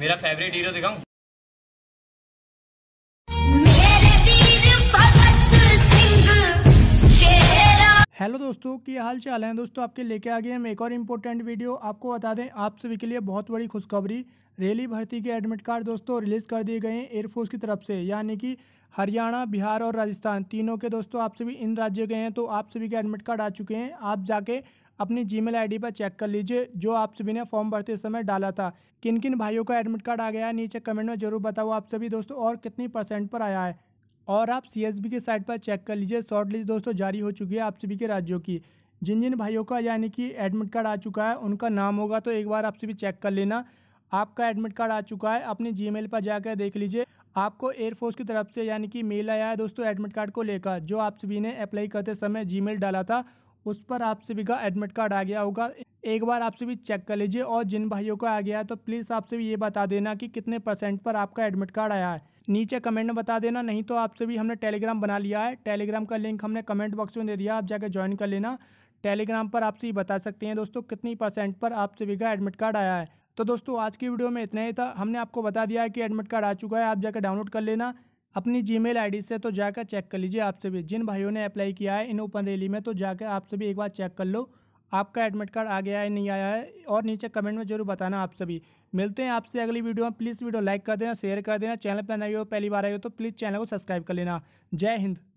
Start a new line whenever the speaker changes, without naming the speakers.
मेरा favourite hero दिखाऊं hello दोस्तों की हाल चाल है दोस्तों आपके लेके आ गए हम एक और इम्पोर्टेंट वीडियो आपको बता दें आप सभी के लिए बहुत बड़ी खुशखबरी रेली भर्ती के एडमिट कार्ड दोस्तों रिलीज़ कर दिए गए हैं एयरफोर्स की तरफ से यानी कि हरियाणा बिहार और राजस्थान तीनों के दोस्तों आप सभी इन राज्य गए हैं तो आप सभी के एडमिट कार्ड आ चुके हैं आप जाके अपनी जी मेल पर चेक कर लीजिए जो आप सभी ने फॉर्म भरते समय डाला था किन किन भाइयों का एडमिट कार्ड आ गया है नीचे कमेंट में जरूर बताओ आप सभी दोस्तों और कितनी परसेंट पर आया है और आप सी की साइट पर चेक कर लीजिए शॉर्ट लिस्ट दोस्तों जारी हो चुकी है आप सभी के राज्यों की जिन जिन भाइयों का यानी कि एडमिट कार्ड आ चुका है उनका नाम होगा तो एक बार आप सभी चेक कर लेना आपका एडमिट कार्ड आ चुका है अपनी जी पर जाकर देख लीजिए आपको एयरफोर्स की तरफ से यानी कि मेल आया है दोस्तों एडमिट कार्ड को लेकर जो आप सभी ने अप्लाई करते समय जी डाला था उस पर आपसे सभी का एडमिट कार्ड आ गया होगा एक बार आपसे भी चेक कर लीजिए और जिन भाइयों का आ गया है तो प्लीज़ आपसे भी ये बता देना कि कितने परसेंट पर आपका एडमिट कार्ड आया है नीचे कमेंट में बता देना नहीं तो आपसे भी हमने टेलीग्राम बना लिया है टेलीग्राम का लिंक हमने कमेंट बॉक्स में दे दिया आप जाकर ज्वाइन कर लेना टेलीग्राम पर आपसे ये बता सकते हैं दोस्तों कितनी परसेंट पर आपसे सभी का एडमिट कार्ड आया है तो दोस्तों आज की वीडियो में इतना ही था हमने आपको बता दिया है कि एडमिट कार्ड आ चुका है आप जाकर डाउनलोड कर लेना अपनी जीमेल आईडी से तो जाकर चेक कर लीजिए आपसे भी जिन भाइयों ने अप्लाई किया है इन ओपन रैली में तो जाकर आपसे भी एक बार चेक कर लो आपका एडमिट कार्ड आ गया है नहीं आया है और नीचे कमेंट में जरूर बताना आप सभी मिलते हैं आपसे अगली वीडियो में प्लीज़ वीडियो लाइक कर देना शेयर कर देना चैनल पर नहीं हो पहली बार आई हो तो प्लीज़ चैनल को सब्सक्राइब कर लेना जय हिंद